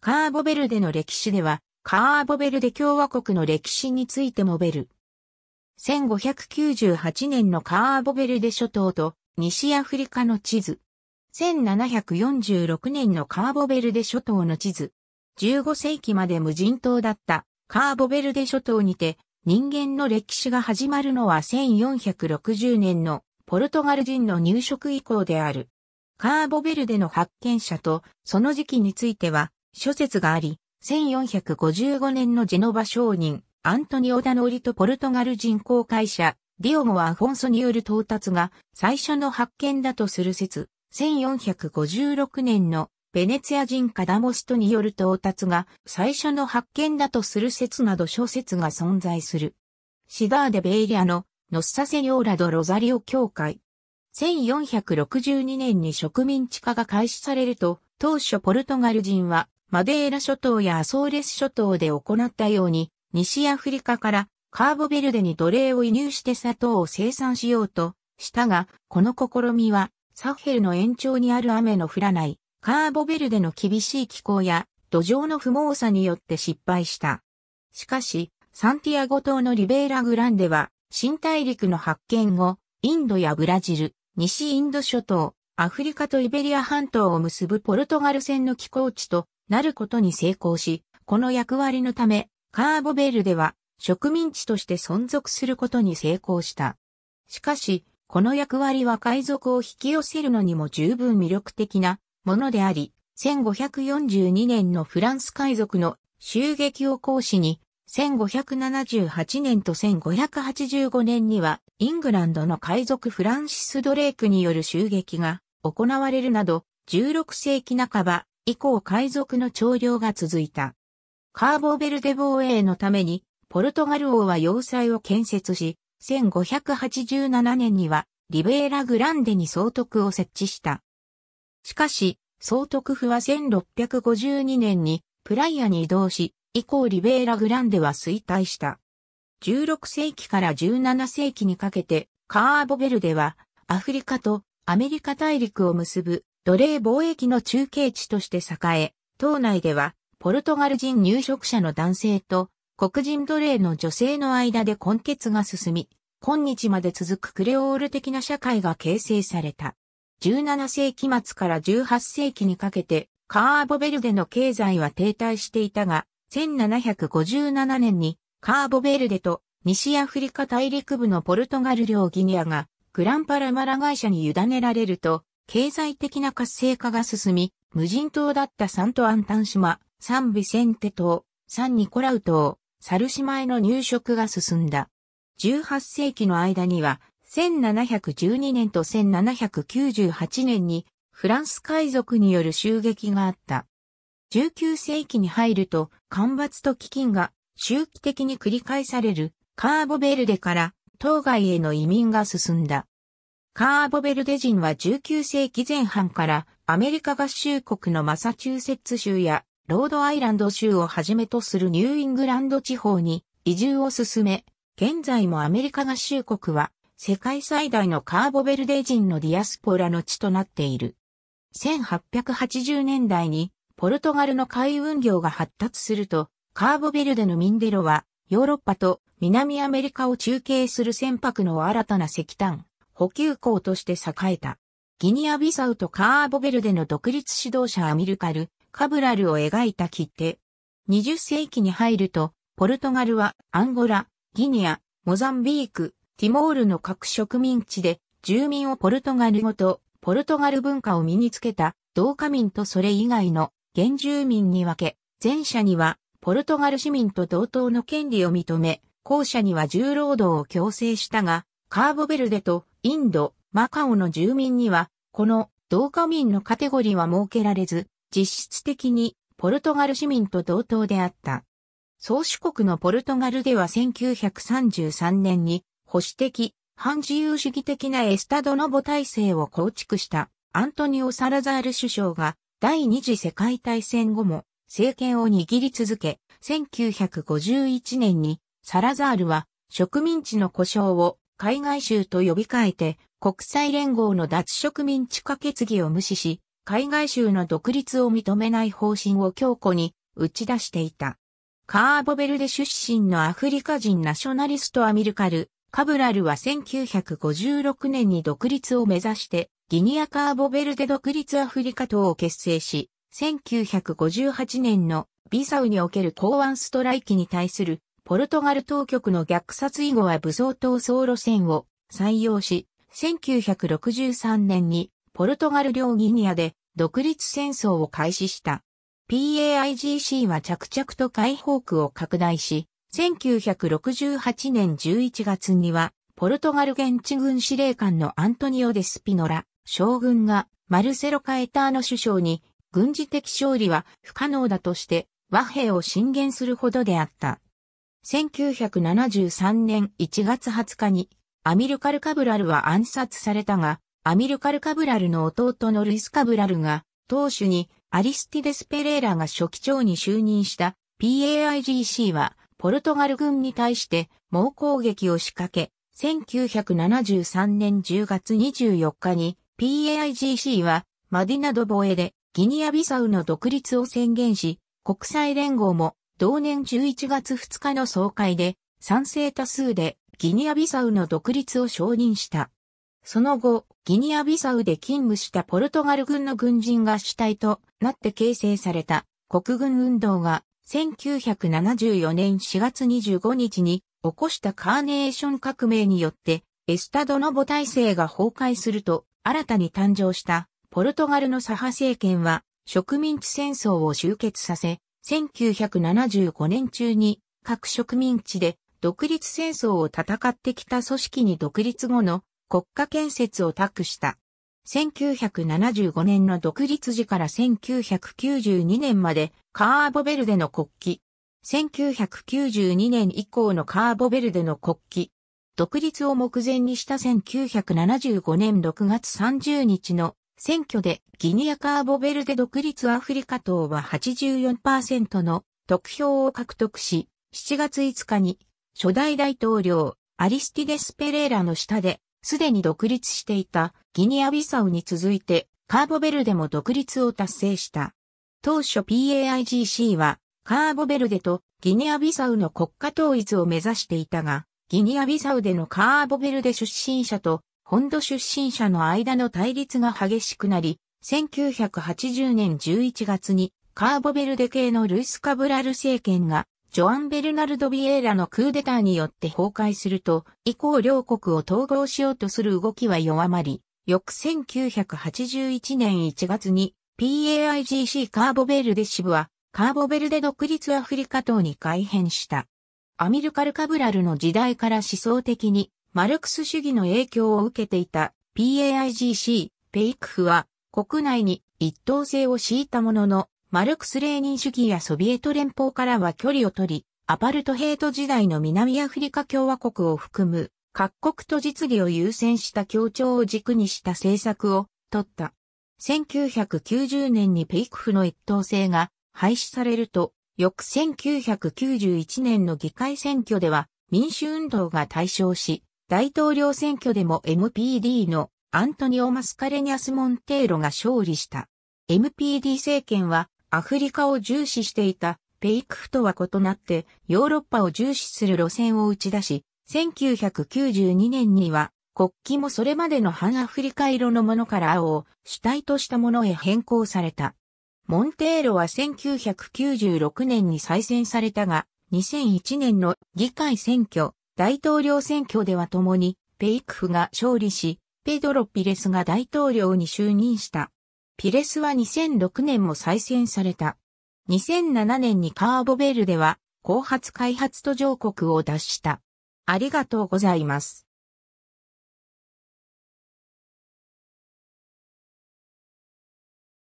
カーボベルデの歴史では、カーボベルデ共和国の歴史についてもベル。1598年のカーボベルデ諸島と西アフリカの地図。1746年のカーボベルデ諸島の地図。15世紀まで無人島だったカーボベルデ諸島にて人間の歴史が始まるのは1460年のポルトガル人の入植以降である。カーボベルデの発見者とその時期については諸説があり、1455年のジェノバ商人、アントニオ・ダノーリとポルトガル人航海者、ディオモアフォンソによる到達が最初の発見だとする説、1456年のベネツィア人カダモストによる到達が最初の発見だとする説など諸説が存在する。シダーデ・ベイリアのノッサセニョーラ・ド・ロザリオ教会。1462年に植民地化が開始されると、当初ポルトガル人はマデーラ諸島やアソーレス諸島で行ったように、西アフリカからカーボベルデに奴隷を移入して砂糖を生産しようとしたが、この試みはサヘルの延長にある雨の降らないカーボベルデの厳しい気候や土壌の不毛さによって失敗した。しかし、サンティアゴ島のリベーラグランデは、新大陸の発見後、インドやブラジル、西インド諸島、アフリカとイベリア半島を結ぶポルトガル船の寄港地となることに成功し、この役割のため、カーボベルでは植民地として存続することに成功した。しかし、この役割は海賊を引き寄せるのにも十分魅力的なものであり、1542年のフランス海賊の襲撃を行使に、1578年と1585年には、イングランドの海賊フランシス・ドレイクによる襲撃が行われるなど、16世紀半ば、以降海賊の徴量が続いた。カーボベルデ防衛のために、ポルトガル王は要塞を建設し、1587年にはリベーラ・グランデに総督を設置した。しかし、総督府は1652年にプライアに移動し、以降リベーラ・グランデは衰退した。16世紀から17世紀にかけて、カーボベルデはアフリカとアメリカ大陸を結ぶ奴隷貿易の中継地として栄え、島内では、ポルトガル人入植者の男性と、黒人奴隷の女性の間で混血が進み、今日まで続くクレオール的な社会が形成された。17世紀末から18世紀にかけて、カーボベルデの経済は停滞していたが、1757年にカーボベルデと西アフリカ大陸部のポルトガル領ギニアがグランパラマラ会社に委ねられると、経済的な活性化が進み、無人島だったサントアンタン島、サンビセンテ島、サンニコラウ島、サル島への入植が進んだ。18世紀の間には、1712年と1798年にフランス海賊による襲撃があった。19世紀に入ると、干ばつと飢饉が周期的に繰り返されるカーボベルデから島外への移民が進んだ。カーボベルデ人は19世紀前半からアメリカ合衆国のマサチューセッツ州やロードアイランド州をはじめとするニューイングランド地方に移住を進め、現在もアメリカ合衆国は世界最大のカーボベルデ人のディアスポラの地となっている。1880年代にポルトガルの海運業が発達すると、カーボベルデのミンデロはヨーロッパと南アメリカを中継する船舶の新たな石炭、補給港として栄えた。ギニアビサウとカーボベルデの独立指導者アミルカル、カブラルを描いた切手。20世紀に入ると、ポルトガルはアンゴラ、ギニア、モザンビーク、ティモールの各植民地で、住民をポルトガル語とポルトガル文化を身につけた同化民とそれ以外の原住民に分け、前者にはポルトガル市民と同等の権利を認め、後者には重労働を強制したが、カーボベルデとインド、マカオの住民には、この同化民のカテゴリーは設けられず、実質的にポルトガル市民と同等であった。宗主国のポルトガルでは1933年に保守的、反自由主義的なエスタドノボ体制を構築したアントニオ・サラザール首相が第二次世界大戦後も政権を握り続け、1951年にサラザールは植民地の故障を海外州と呼び替えて、国際連合の脱植民地化決議を無視し、海外州の独立を認めない方針を強固に打ち出していた。カーボベルデ出身のアフリカ人ナショナリストアミルカル、カブラルは1956年に独立を目指して、ギニアカーボベルデ独立アフリカ党を結成し、1958年のビサウにおける港湾ストライキに対するポルトガル当局の虐殺以後は武装闘争路線を採用し、1963年にポルトガル領ギニアで独立戦争を開始した。PAIGC は着々と解放区を拡大し、1968年11月には、ポルトガル現地軍司令官のアントニオ・デスピノラ、将軍がマルセロ・カエターの首相に軍事的勝利は不可能だとして和平を進言するほどであった。1973年1月20日に、アミルカル・カブラルは暗殺されたが、アミルカル・カブラルの弟のルイス・カブラルが、当主にアリスティデス・ペレーラが書記長に就任した PAIGC は、ポルトガル軍に対して猛攻撃を仕掛け、1973年10月24日に PAIGC はマディナドボエでギニアビサウの独立を宣言し、国際連合も同年11月2日の総会で、賛成多数でギニアビサウの独立を承認した。その後、ギニアビサウで勤務したポルトガル軍の軍人が主体となって形成された国軍運動が1974年4月25日に起こしたカーネーション革命によってエスタドノボ体制が崩壊すると新たに誕生したポルトガルの左派政権は植民地戦争を終結させ1975年中に各植民地で独立戦争を戦ってきた組織に独立後の国家建設を託した。1975年の独立時から1992年までカーボベルデの国旗。1992年以降のカーボベルデの国旗。独立を目前にした1975年6月30日の選挙でギニアカーボベルデ独立アフリカ党は84%の得票を獲得し、7月5日に初代大統領アリスティデス・ペレーラの下で、すでに独立していたギニア・ビサウに続いてカーボベルデも独立を達成した。当初 PAIGC はカーボベルデとギニア・ビサウの国家統一を目指していたが、ギニア・ビサウでのカーボベルデ出身者と本土出身者の間の対立が激しくなり、1980年11月にカーボベルデ系のルイス・カブラル政権がジョアン・ベルナルド・ビエーラのクーデターによって崩壊すると、以降両国を統合しようとする動きは弱まり、翌1981年1月に PAIGC カーボベルデ支部はカーボベルデ独立アフリカ島に改編した。アミルカル・カブラルの時代から思想的にマルクス主義の影響を受けていた PAIGC、ペイクフは国内に一等性を敷いたものの、マルクス・レーニン主義やソビエト連邦からは距離を取り、アパルトヘイト時代の南アフリカ共和国を含む各国と実利を優先した協調を軸にした政策を取った。1990年にペイクフの一等性が廃止されると、翌1991年の議会選挙では民主運動が対象し、大統領選挙でも MPD のアントニオ・マスカレニャス・モンテーロが勝利した。MPD 政権はアフリカを重視していたペイクフとは異なってヨーロッパを重視する路線を打ち出し、1992年には国旗もそれまでの半アフリカ色のものから青を主体としたものへ変更された。モンテーロは1996年に再選されたが、2001年の議会選挙大統領選挙では共に、ペイクフが勝利し、ペドロ・ピレスが大統領に就任した。ピレスは2006年も再選された。2007年にカーボベルでは、後発開発途上国を脱した。ありがとうございます。